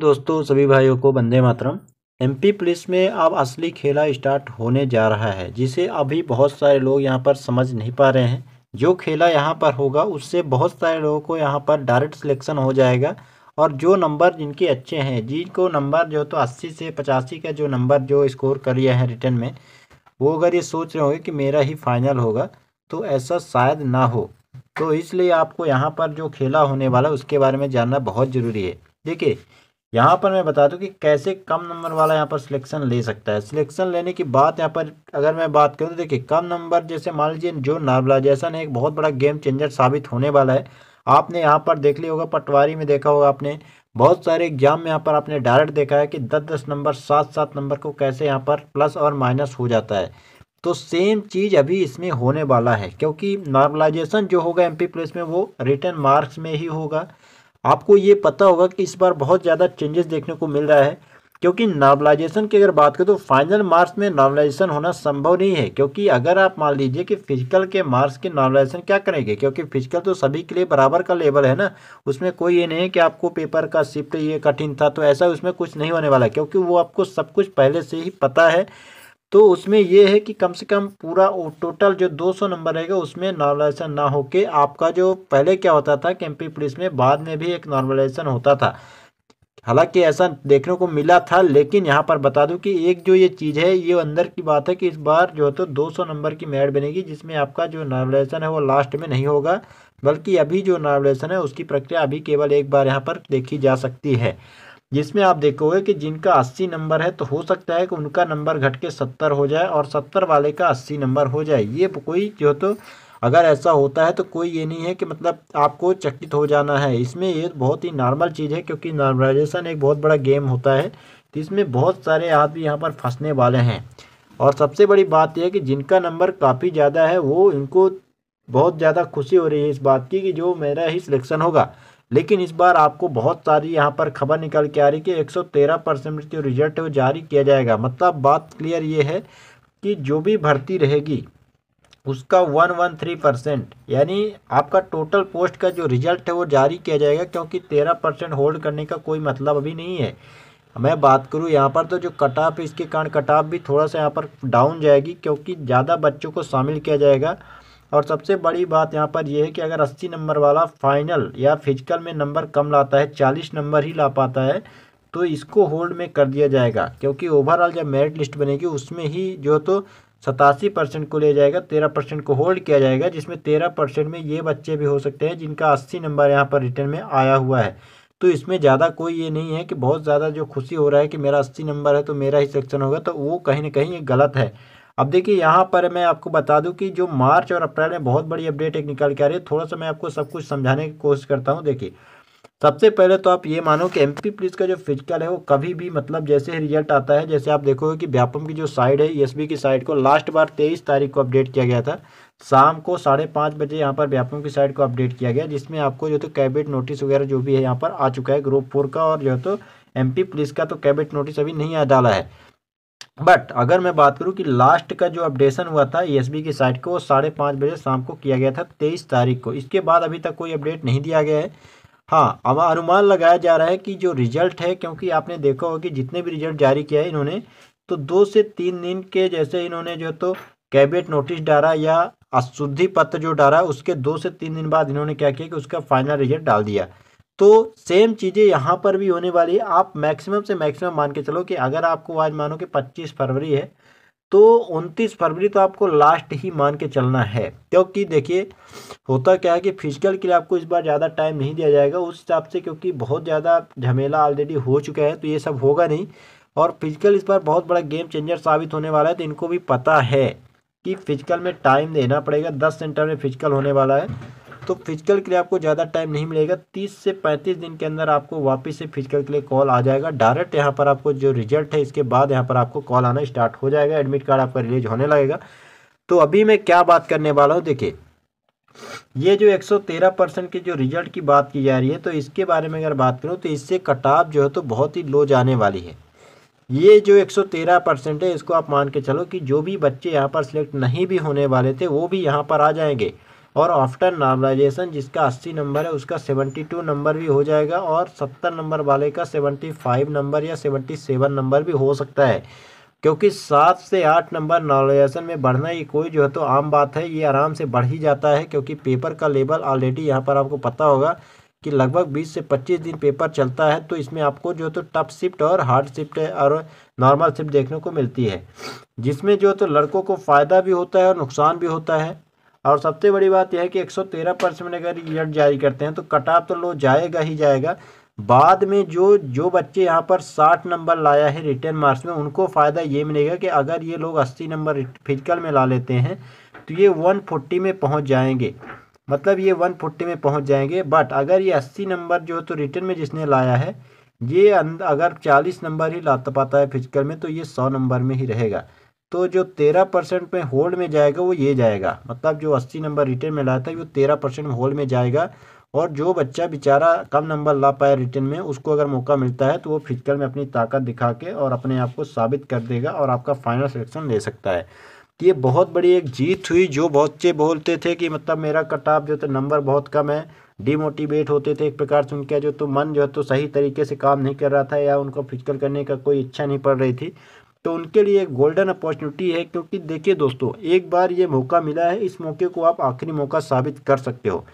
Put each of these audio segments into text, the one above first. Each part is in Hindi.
दोस्तों सभी भाइयों को बंदे मातरम एमपी पुलिस में अब असली खेला स्टार्ट होने जा रहा है जिसे अभी बहुत सारे लोग यहाँ पर समझ नहीं पा रहे हैं जो खेला यहाँ पर होगा उससे बहुत सारे लोगों को यहाँ पर डायरेक्ट सिलेक्शन हो जाएगा और जो नंबर जिनके अच्छे हैं जिनको नंबर जो तो अस्सी से पचासी का जो नंबर जो स्कोर कर लिया है रिटर्न में वो अगर ये सोच रहे होंगे कि मेरा ही फाइनल होगा तो ऐसा शायद ना हो तो इसलिए आपको यहाँ पर जो खेला होने वाला उसके बारे में जानना बहुत ज़रूरी है देखिए यहाँ पर मैं बता दूँ कि कैसे कम नंबर वाला यहाँ पर सिलेक्शन ले सकता है सिलेक्शन लेने की बात यहाँ पर अगर मैं बात करूँ तो देखिए कम नंबर जैसे मान लीजिए जो नॉर्मलाइजेशन है एक बहुत बड़ा गेम चेंजर साबित होने वाला है आपने यहाँ पर देख लिया होगा पटवारी में देखा होगा आपने बहुत सारे एग्जाम में यहाँ पर आपने डायरेक्ट देखा है कि दस दस नंबर सात सात नंबर को कैसे यहाँ पर प्लस और माइनस हो जाता है तो सेम चीज़ अभी इसमें होने वाला है क्योंकि नॉर्मलाइजेशन जो होगा एमपी प्लस में वो रिटर्न मार्क्स में ही होगा आपको ये पता होगा कि इस बार बहुत ज़्यादा चेंजेस देखने को मिल रहा है क्योंकि नॉर्मलाइजेशन की अगर बात करें तो फाइनल मार्क्स में नॉर्मलाइजेशन होना संभव नहीं है क्योंकि अगर आप मान लीजिए कि फिजिकल के मार्क्स के नॉर्मलाइजेशन क्या करेंगे क्योंकि फिजिकल तो सभी के लिए बराबर का लेवल है ना उसमें कोई ये नहीं है कि आपको पेपर का शिफ्ट ये कठिन था तो ऐसा उसमें कुछ नहीं होने वाला क्योंकि वो आपको सब कुछ पहले से ही पता है तो उसमें यह है कि कम से कम पूरा टोटल जो 200 नंबर रहेगा उसमें नॉर्मलाइजेशन ना होके आपका जो पहले क्या होता था कि एमपी पुलिस में बाद में भी एक नॉर्मलाइजेशन होता था हालांकि ऐसा देखने को मिला था लेकिन यहाँ पर बता दूं कि एक जो ये चीज़ है ये अंदर की बात है कि इस बार जो है तो दो नंबर की मैड बनेगी जिसमें आपका जो नॉर्मलाइजेशन है वो लास्ट में नहीं होगा बल्कि अभी जो नॉर्मलाइजेशन है उसकी प्रक्रिया अभी केवल एक बार यहाँ पर देखी जा सकती है जिसमें आप देखोगे कि जिनका अस्सी नंबर है तो हो सकता है कि उनका नंबर घट के सत्तर हो जाए और सत्तर वाले का अस्सी नंबर हो जाए ये कोई जो तो अगर ऐसा होता है तो कोई ये नहीं है कि मतलब आपको चकित हो जाना है इसमें ये बहुत ही नॉर्मल चीज़ है क्योंकि नॉर्मलाइजेशन एक बहुत बड़ा गेम होता है तो इसमें बहुत सारे आदमी यहाँ पर फंसने वाले हैं और सबसे बड़ी बात यह है कि जिनका नंबर काफ़ी ज़्यादा है वो इनको बहुत ज़्यादा खुशी हो रही है इस बात की कि जो मेरा ही सिलेक्शन होगा लेकिन इस बार आपको बहुत सारी यहाँ पर खबर निकल के आ रही कि 113 परसेंट जो रिजल्ट है वो जारी किया जाएगा मतलब बात क्लियर ये है कि जो भी भर्ती रहेगी उसका वन वन थ्री परसेंट यानी आपका टोटल पोस्ट का जो रिजल्ट है वो जारी किया जाएगा क्योंकि तेरह परसेंट होल्ड करने का कोई मतलब अभी नहीं है मैं बात करूँ यहाँ पर तो जो कट ऑफ इसके कारण कट ऑफ भी थोड़ा सा यहाँ पर डाउन जाएगी क्योंकि ज़्यादा बच्चों को शामिल किया जाएगा और सबसे बड़ी बात यहाँ पर यह है कि अगर 80 नंबर वाला फाइनल या फिजिकल में नंबर कम लाता है 40 नंबर ही ला पाता है तो इसको होल्ड में कर दिया जाएगा क्योंकि ओवरऑल जब मेरिट लिस्ट बनेगी उसमें ही जो तो सतासी परसेंट को ले जाएगा तेरह परसेंट को होल्ड किया जाएगा जिसमें तेरह परसेंट में ये बच्चे भी हो सकते हैं जिनका अस्सी नंबर यहाँ पर रिटर्न में आया हुआ है तो इसमें ज़्यादा कोई ये नहीं है कि बहुत ज़्यादा जो खुशी हो रहा है कि मेरा अस्सी नंबर है तो मेरा ही सेक्शन होगा तो वो कहीं ना कहीं ये गलत है अब देखिए यहाँ पर मैं आपको बता दूं कि जो मार्च और अप्रैल में बहुत बड़ी अपडेट एक निकल के आ रही है थोड़ा सा मैं आपको सब कुछ समझाने की कोशिश करता हूँ देखिए सबसे पहले तो आप ये मानो कि एमपी पुलिस का जो फिजिकल है वो कभी भी मतलब जैसे ही रिजल्ट आता है जैसे आप देखोगे कि व्यापम की जो साइड है ईएसबी e की साइड को लास्ट बार तेईस तारीख को अपडेट किया गया था शाम को साढ़े पाँच बजे यहाँ पर व्यापम की साइड को अपडेट किया गया जिसमें आपको जो तो कैबिनेट नोटिस वगैरह जो भी है यहाँ पर आ चुका है ग्रुप फोर का और जो तो एम पुलिस का तो कैबिनेट नोटिस अभी नहीं आ डाला है बट अगर मैं बात करूं कि लास्ट का जो अपडेशन हुआ था ईएसबी e की साइट को वो साढ़े पाँच बजे शाम को किया गया था तेईस तारीख को इसके बाद अभी तक कोई अपडेट नहीं दिया गया है हाँ अब अनुमान लगाया जा रहा है कि जो रिजल्ट है क्योंकि आपने देखा होगा कि जितने भी रिजल्ट जारी किया है इन्होंने तो दो से तीन दिन के जैसे इन्होंने जो तो कैबिनेट नोटिस डाला या अशुद्धि पत्र जो डाला उसके दो से तीन दिन बाद इन्होंने क्या किया कि उसका फाइनल रिजल्ट डाल दिया तो सेम चीज़ें यहाँ पर भी होने वाली है आप मैक्सिमम से मैक्सिमम मान के चलो कि अगर आपको आज मानो कि पच्चीस फरवरी है तो 29 फरवरी तो आपको लास्ट ही मान के चलना है क्योंकि देखिए होता क्या है कि फिजिकल के लिए आपको इस बार ज़्यादा टाइम नहीं दिया जाएगा उस हिसाब से क्योंकि बहुत ज़्यादा झमेला ऑलरेडी हो चुका है तो ये सब होगा नहीं और फिजिकल इस बार बहुत बड़ा गेम चेंजर साबित होने वाला है तो इनको भी पता है कि फिजिकल में टाइम देना पड़ेगा दस सेंटर में फिजिकल होने वाला है तो फिजिकल के लिए आपको ज़्यादा टाइम नहीं मिलेगा तीस से पैंतीस दिन के अंदर आपको वापस से फिजिकल के लिए कॉल आ जाएगा डायरेक्ट यहाँ पर आपको जो रिजल्ट है इसके बाद यहाँ पर आपको कॉल आना स्टार्ट हो जाएगा एडमिट कार्ड आपका रिलीज होने लगेगा तो अभी मैं क्या बात करने वाला हूँ देखिए ये जो 113 परसेंट के जो रिजल्ट की बात की जा रही है तो इसके बारे में अगर बात करूँ तो इससे कटाव जो है तो बहुत ही लो जाने वाली है ये जो 113 परसेंट है इसको आप मान के चलो कि जो भी बच्चे यहाँ पर सिलेक्ट नहीं भी होने वाले थे वो भी यहाँ पर आ जाएंगे और आफ्टर नॉर्मलाइजेशन जिसका अस्सी नंबर है उसका सेवनटी टू नंबर भी हो जाएगा और सत्तर नंबर वाले का सेवनटी फाइव नंबर या सेवनटी सेवन नंबर भी हो सकता है क्योंकि सात से आठ नंबर नॉर्मलाइजेशन में बढ़ना ये कोई जो है तो आम बात है ये आराम से बढ़ ही जाता है क्योंकि पेपर का लेवल ऑलरेडी यहाँ पर आपको पता होगा कि लगभग 20 से 25 दिन पेपर चलता है तो इसमें आपको जो तो टफ शिफ्ट और हार्ड शिफ्ट और नॉर्मल शिफ्ट देखने को मिलती है जिसमें जो तो लड़कों को फ़ायदा भी होता है और नुकसान भी होता है और सबसे बड़ी बात यह है कि 113 परसेंट अगर रिजल्ट जारी करते हैं तो कट ऑफ तो लो जाएगा ही जाएगा बाद में जो जो बच्चे यहाँ पर 60 नंबर लाया है रिटर्न मार्क्स में उनको फ़ायदा ये मिलेगा कि अगर ये लोग 80 नंबर फिजिकल में ला लेते हैं तो ये 140 में पहुँच जाएंगे मतलब ये 140 में पहुँच जाएंगे बट अगर ये 80 नंबर जो तो रिटर्न में जिसने लाया है ये अगर 40 नंबर ही ला पाता है फिजिकल में तो ये 100 नंबर में ही रहेगा तो जो तेरह परसेंट में होल्ड में जाएगा वो ये जाएगा मतलब जो अस्सी नंबर रिटर्न में लाया था वो तेरह परसेंट में होल्ड में जाएगा और जो बच्चा बेचारा कम नंबर ला पाया रिटर्न में उसको अगर मौका मिलता है तो वो फिजिकल में अपनी ताकत दिखा के और अपने आप को साबित कर देगा और आपका फाइनल सिलेक्शन ले सकता है तो ये बहुत बड़ी एक जीत हुई जो बहुत बच्चे बोलते थे कि मतलब मेरा कट ऑफ जो तो नंबर बहुत कम है डीमोटिवेट होते थे एक प्रकार से उनका जो तो मन जो है तो सही तरीके से काम नहीं कर रहा था या उनको फिजिकल करने का कोई इच्छा नहीं पड़ रही थी तो उनके लिए एक गोल्डन अपॉर्चुनिटी है क्योंकि देखिए दोस्तों एक बार ये मौका मिला है इस मौके को आप आखिरी मौका साबित कर सकते हो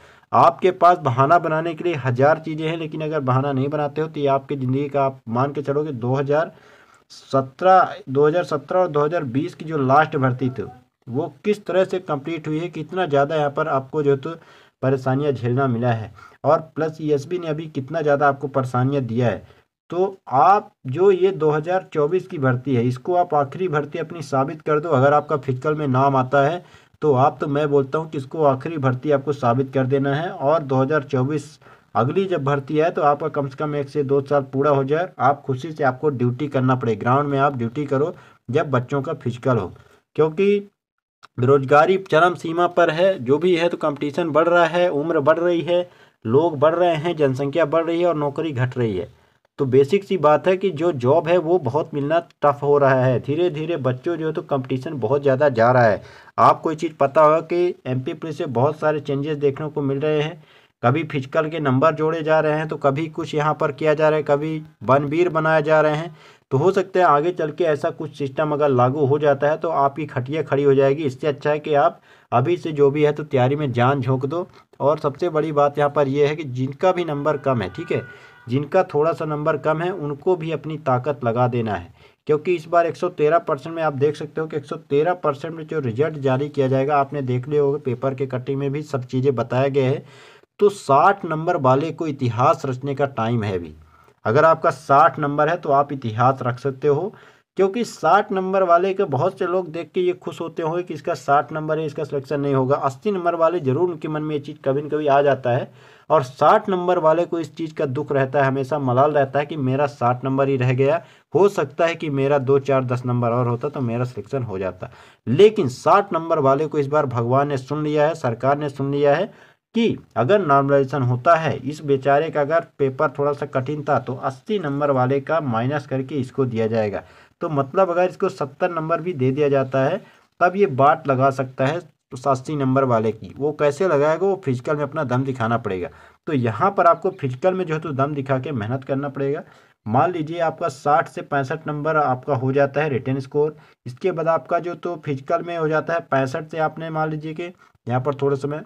आपके पास बहाना बनाने के लिए हज़ार चीज़ें हैं लेकिन अगर बहाना नहीं बनाते हो तो ये आपकी ज़िंदगी का आप मान के चलोगे दो हज़ार सत्रह दो हज़ार सत्रह और दो हज़ार बीस की जो लास्ट भर्ती थी वो किस तरह से कंप्लीट हुई है कितना ज़्यादा यहाँ पर आपको जो तो परेशानियाँ झेलना मिला है और प्लस ई e ने अभी कितना ज़्यादा आपको परेशानियाँ दिया है तो आप जो ये 2024 की भर्ती है इसको आप आखिरी भर्ती अपनी साबित कर दो अगर आपका फिजिकल में नाम आता है तो आप तो मैं बोलता हूँ कि इसको आखिरी भर्ती आपको साबित कर देना है और 2024 अगली जब भर्ती है तो आपका कम से कम एक से दो साल पूरा हो जाए आप खुशी से आपको ड्यूटी करना पड़े ग्राउंड में आप ड्यूटी करो जब बच्चों का फिजिकल हो क्योंकि बेरोजगारी चरम सीमा पर है जो भी है तो कंपटीशन बढ़ रहा है उम्र बढ़ रही है लोग बढ़ रहे हैं जनसंख्या बढ़ रही है और नौकरी घट रही है तो बेसिक सी बात है कि जो जॉब है वो बहुत मिलना टफ हो रहा है धीरे धीरे बच्चों जो है तो कंपटीशन बहुत ज़्यादा जा रहा है आपको ये चीज़ पता होगा कि एम पी पुलिस से बहुत सारे चेंजेस देखने को मिल रहे हैं कभी फिजिकल के नंबर जोड़े जा रहे हैं तो कभी कुछ यहाँ पर किया जा रहा है कभी वनवीर बनाए जा रहे हैं तो हो सकता है आगे चल के ऐसा कुछ सिस्टम अगर लागू हो जाता है तो आपकी खटिया खड़ी हो जाएगी इससे अच्छा है कि आप अभी से जो भी है तो तैयारी में जान झोंक दो और सबसे बड़ी बात यहाँ पर यह है कि जिनका भी नंबर कम है ठीक है जिनका थोड़ा सा नंबर कम है उनको भी अपनी ताकत लगा देना है क्योंकि इस बार 113 परसेंट में आप देख सकते हो कि 113 परसेंट में जो रिजल्ट जारी किया जाएगा आपने देख लिया होगा पेपर के कटिंग में भी सब चीज़ें बताया गया है तो 60 नंबर वाले को इतिहास रचने का टाइम है भी अगर आपका 60 नंबर है तो आप इतिहास रख सकते हो क्योंकि साठ नंबर वाले के बहुत से लोग देख के ये खुश होते होंगे कि इसका साठ नंबर है इसका सिलेक्शन नहीं होगा अस्सी नंबर वाले ज़रूर उनके मन में ये चीज़ कभी न कभी आ जाता है और साठ नंबर वाले को इस चीज़ का दुख रहता है हमेशा मलाल रहता है कि मेरा साठ नंबर ही रह गया हो सकता है कि मेरा दो चार दस नंबर और होता तो मेरा सिलेक्शन हो जाता लेकिन साठ नंबर वाले को इस बार भगवान ने सुन लिया है सरकार ने सुन लिया है कि अगर नॉर्मलाइजेशन होता है इस बेचारे का अगर पेपर थोड़ा सा कठिन था तो 80 नंबर वाले का माइनस करके इसको दिया जाएगा तो मतलब अगर इसको 70 नंबर भी दे दिया जाता है तब ये बाट लगा सकता है अस्सी नंबर वाले की वो कैसे लगाएगा वो फिजिकल में अपना दम दिखाना पड़ेगा तो यहाँ पर आपको फिजिकल में जो है तो दम दिखा के मेहनत करना पड़ेगा मान लीजिए आपका 60 से पैंसठ नंबर आपका हो जाता है रिटर्न स्कोर इसके बाद आपका जो तो फिजिकल में हो जाता है पैंसठ से आपने मान लीजिए कि यहाँ पर थोड़े समय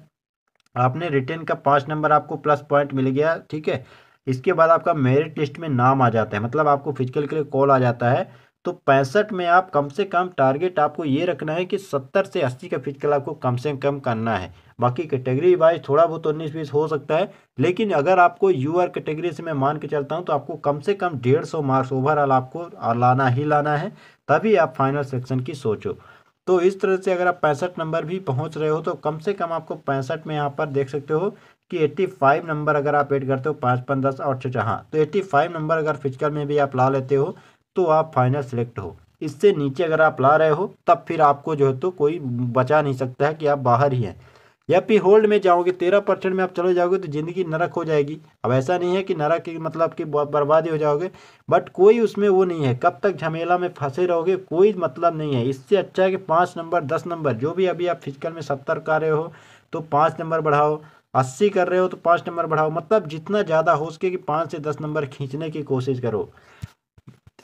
आपने रिटर्न का पाँच नंबर आपको प्लस पॉइंट मिल गया ठीक है इसके बाद आपका मेरिट लिस्ट में नाम आ जाता है मतलब आपको फिजिकल के लिए कॉल आ जाता है तो पैंसठ में आप कम से कम टारगेट आपको ये रखना है कि सत्तर से अस्सी का फिजिकल आपको कम से कम करना है बाकी कैटेगरी वाइज थोड़ा बहुत उन्नीस बीस हो सकता है लेकिन अगर आपको यू आर कैटेगरी से मैं मान के चलता हूँ तो आपको कम से कम डेढ़ सौ मार्क्स ओवरऑल आपको लाना ही लाना है तभी आप फाइनल सेक्शन की सोचो तो इस तरह से अगर आप पैंसठ नंबर भी पहुंच रहे हो तो कम से कम आपको पैंसठ में यहाँ पर देख सकते हो कि 85 नंबर अगर आप एड करते हो पाँच पाँच दस और छः हाँ तो 85 नंबर अगर फिजिकल में भी आप ला लेते हो तो आप फाइनल सेलेक्ट हो इससे नीचे अगर आप ला रहे हो तब फिर आपको जो है तो कोई बचा नहीं सकता है कि आप बाहर ही हैं या फिर होल्ड में जाओगे तेरह परसेंट में आप चले जाओगे तो ज़िंदगी नरक हो जाएगी अब ऐसा नहीं है कि नरक की मतलब कि बर्बादी हो जाओगे बट कोई उसमें वो नहीं है कब तक झमेला में फंसे रहोगे कोई मतलब नहीं है इससे अच्छा है कि पाँच नंबर दस नंबर जो भी अभी आप फिजिकल में सत्तर कर रहे हो तो पाँच नंबर बढ़ाओ अस्सी कर रहे हो तो पाँच नंबर बढ़ाओ मतलब जितना ज़्यादा हो सके कि पाँच से दस नंबर खींचने की कोशिश करो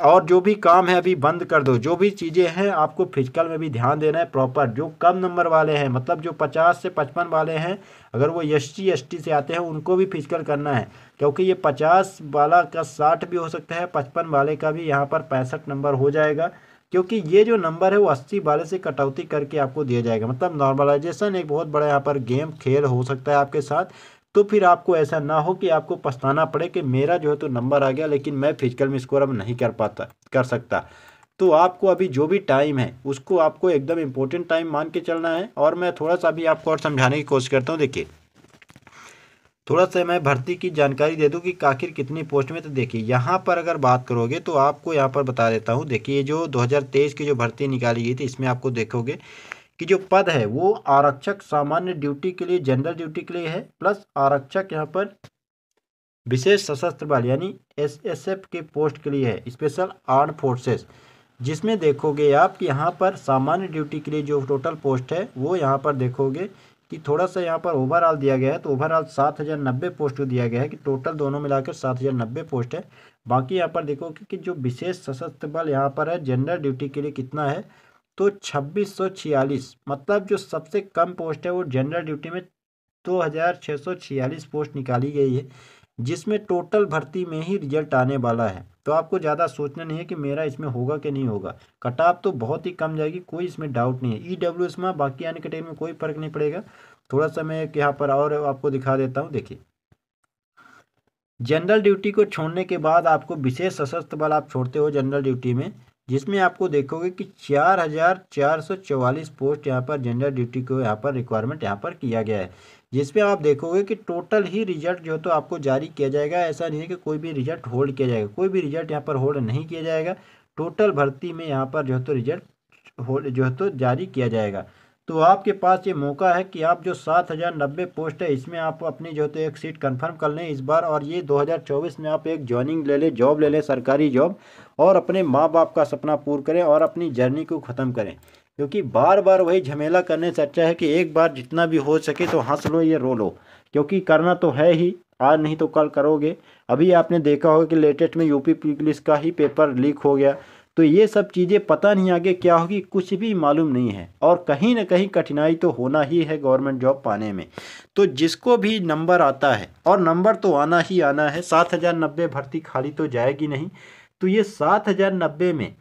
और जो भी काम है अभी बंद कर दो जो भी चीज़ें हैं आपको फिजिकल में भी ध्यान देना है प्रॉपर जो कम नंबर वाले हैं मतलब जो पचास से पचपन वाले हैं अगर वो एस टी से आते हैं उनको भी फिजिकल करना है क्योंकि ये पचास वाला का साठ भी हो सकता है पचपन वाले का भी यहाँ पर पैंसठ नंबर हो जाएगा क्योंकि ये जो नंबर है वो अस्सी वाले से कटौती करके आपको दिया जाएगा मतलब नॉर्मलाइजेशन एक बहुत बड़ा यहाँ पर गेम खेल हो सकता है आपके साथ तो फिर आपको ऐसा ना हो कि आपको पछताना पड़े कि मेरा जो है तो नंबर आ गया लेकिन मैं फिजिकल में स्कोर अब नहीं कर पाता कर सकता तो आपको अभी जो भी टाइम है उसको आपको एकदम इम्पोर्टेंट टाइम मान के चलना है और मैं थोड़ा सा अभी आपको और समझाने की कोशिश करता हूँ देखिए थोड़ा सा मैं भर्ती की जानकारी दे दूँ कि आखिर कितनी पोस्ट में तो देखिए यहाँ पर अगर बात करोगे तो आपको यहाँ पर बता देता हूँ देखिए जो दो की जो भर्ती निकाली गई थी इसमें आपको देखोगे कि जो पद है वो आरक्षक सामान्य ड्यूटी के लिए जनरल ड्यूटी के लिए है प्लस आरक्षक यहाँ पर विशेष सशस्त्र बल यानी एसएसएफ के पोस्ट के लिए है स्पेशल आर्म फोर्सेस जिसमें देखोगे आप कि यहाँ पर सामान्य ड्यूटी के लिए जो टोटल पोस्ट है वो यहाँ पर देखोगे कि थोड़ा सा यहाँ पर ओवरऑल दिया गया है तो ओवरऑल सात हज़ार नब्बे पोस्ट को दिया गया है कि टोटल दोनों मिलाकर सात हज़ार नब्बे पोस्ट है बाकी यहाँ पर देखोगे कि, कि जो विशेष सशस्त्र बल यहाँ पर है जनरल ड्यूटी के लिए कितना है तो 2646 मतलब जो सबसे कम पोस्ट है वो जनरल ड्यूटी में 2646 पोस्ट निकाली गई है जिसमें टोटल भर्ती में ही रिजल्ट आने वाला है तो आपको ज़्यादा सोचना नहीं है कि मेरा इसमें होगा कि नहीं होगा कटाप तो बहुत ही कम जाएगी कोई इसमें डाउट नहीं है ई डब्ल्यू एस में बाकी के टाइम में कोई फर्क नहीं पड़ेगा थोड़ा सा मैं यहाँ पर और आपको दिखा देता हूँ देखिए जनरल ड्यूटी को छोड़ने के बाद आपको विशेष सशस्त्र बल आप छोड़ते हो जनरल ड्यूटी में जिसमें आपको देखोगे कि चार हज़ार चार सौ चौवालीस पोस्ट यहाँ पर जेंडर ड्यूटी को यहाँ पर रिक्वायरमेंट यहाँ पर किया गया है जिसमें आप देखोगे कि टोटल ही रिजल्ट जो तो आपको जारी किया जाएगा ऐसा नहीं है कि कोई भी रिजल्ट होल्ड किया जाएगा कोई भी रिजल्ट यहाँ पर होल्ड नहीं किया जाएगा टोटल भर्ती में यहाँ पर जो तो रिजल्ट होल्ड जो है तो जारी किया जाएगा तो आपके पास ये मौका है कि आप जो सात हज़ार नब्बे पोस्ट है इसमें आप अपनी जो तो एक सीट कंफर्म कर लें इस बार और ये 2024 में आप एक जॉइनिंग ले लें जॉब ले लें सरकारी जॉब और अपने माँ बाप का सपना पूरा करें और अपनी जर्नी को ख़त्म करें क्योंकि बार बार वही झमेला करने से अच्छा है कि एक बार जितना भी हो सके तो हंस लो ये रो लो क्योंकि करना तो है ही आज नहीं तो कल करोगे अभी आपने देखा होगा कि लेटेस्ट में यूपी पुलिस का ही पेपर लीक हो गया तो ये सब चीज़ें पता नहीं आगे क्या होगी कुछ भी मालूम नहीं है और कहीं ना कहीं कठिनाई तो होना ही है गवर्नमेंट जॉब पाने में तो जिसको भी नंबर आता है और नंबर तो आना ही आना है सात हज़ार नब्बे भर्ती खाली तो जाएगी नहीं तो ये सात हज़ार नब्बे में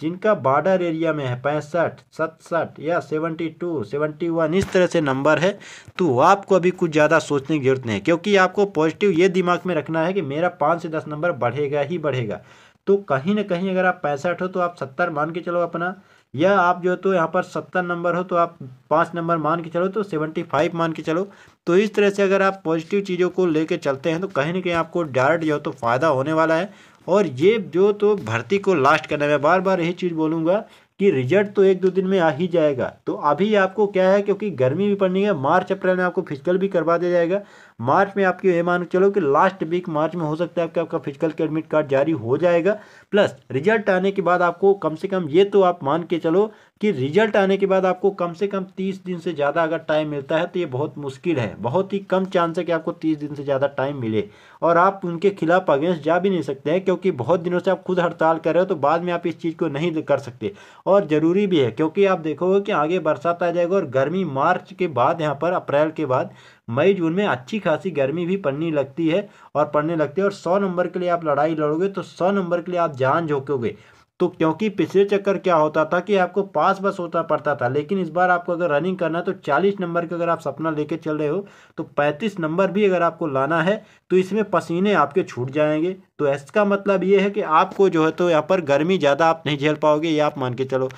जिनका बॉर्डर एरिया में है पैंसठ सतसठ या सेवनटी टू सेवनटी वन इस तरह से नंबर है तो आपको अभी कुछ ज़्यादा सोचने की ज़रूरत नहीं है क्योंकि आपको पॉजिटिव ये दिमाग में रखना है कि मेरा पाँच से दस नंबर बढ़ेगा ही बढ़ेगा तो कहीं ना कहीं अगर आप पैंसठ हो तो आप सत्तर मान के चलो अपना या आप जो तो यहाँ पर सत्तर नंबर हो तो आप पाँच नंबर मान के चलो तो सेवेंटी फाइव मान के चलो तो इस तरह से अगर आप पॉजिटिव चीज़ों को लेके चलते हैं तो कहीं ना कहीं आपको डायरेक्ट जो तो फ़ायदा होने वाला है और ये जो तो भर्ती को लास्ट करने में बार बार यही चीज़ बोलूँगा कि रिजल्ट तो एक दो दिन में आ ही जाएगा तो अभी आपको क्या है क्योंकि गर्मी भी पड़नी है मार्च अप्रैल में आपको फिजिकल भी करवा दिया जाएगा मार्च में आपकी ये मान चलो कि लास्ट वीक मार्च में हो सकता है कि आपका फिजिकल के एडमिट कार्ड जारी हो जाएगा प्लस रिजल्ट आने के बाद आपको कम से कम ये तो आप मान के चलो कि रिजल्ट आने के बाद आपको कम से कम तीस दिन से ज़्यादा अगर टाइम मिलता है तो ये बहुत मुश्किल है बहुत ही कम चांस है कि आपको तीस दिन से ज़्यादा टाइम मिले और आप उनके खिलाफ अगेंस्ट जा भी नहीं सकते हैं क्योंकि बहुत दिनों से आप खुद हड़ताल कर रहे हो तो बाद में आप इस चीज़ को नहीं कर सकते और ज़रूरी भी है क्योंकि आप देखोगे कि आगे बरसात आ जाएगा और गर्मी मार्च के बाद यहाँ पर अप्रैल के बाद मई जून में अच्छी खासी गर्मी भी पड़नी लगती है और पड़ने लगती है और सौ नंबर के लिए आप लड़ाई लड़ोगे तो सौ नंबर के लिए आप जान झोंकोगे तो क्योंकि पिछले चक्कर क्या होता था कि आपको पास बस होता पड़ता था लेकिन इस बार आपको अगर रनिंग करना है तो 40 नंबर का अगर आप सपना लेके चल रहे हो तो 35 नंबर भी अगर आपको लाना है तो इसमें पसीने आपके छूट जाएंगे तो इसका मतलब ये है कि आपको जो है तो यहाँ पर गर्मी ज़्यादा आप नहीं झेल पाओगे ये आप मान के चलो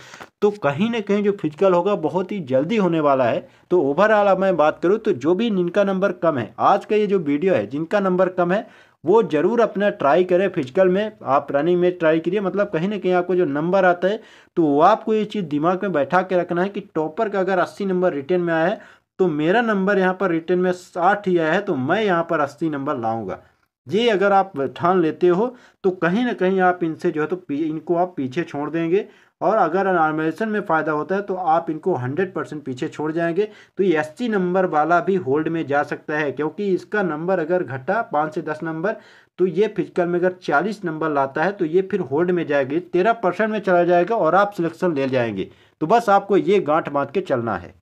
तो कहीं ना कहीं जो फिजिकल होगा बहुत ही जल्दी होने वाला है तो ओवरऑल अब मैं बात करूँ तो जो भी जिनका नंबर कम है आज का ये जो वीडियो है जिनका नंबर कम है वो ज़रूर अपना ट्राई करें फिजिकल में आप रनिंग में ट्राई करिए मतलब कहीं ना कहीं आपको जो नंबर आता है तो वो आपको ये चीज़ दिमाग में बैठा के रखना है कि टॉपर का अगर अस्सी नंबर रिटर्न में आया है तो मेरा नंबर यहाँ पर रिटर्न में साठ ही आया है तो मैं यहाँ पर अस्सी नंबर लाऊँगा ये अगर आप ठान लेते हो तो कहीं ना कहीं आप इनसे जो है तो इनको आप पीछे छोड़ देंगे और अगर नॉर्मलाइजेशन में फ़ायदा होता है तो आप इनको हंड्रेड परसेंट पीछे छोड़ जाएंगे तो ये एस नंबर वाला भी होल्ड में जा सकता है क्योंकि इसका नंबर अगर घटा पाँच से दस नंबर तो ये फिजिकल में अगर चालीस नंबर लाता है तो ये फिर होल्ड में जाएगी तेरह परसेंट में चला जाएगा और आप सिलेक्शन ले जाएंगे तो बस आपको ये गांठ बांध के चलना है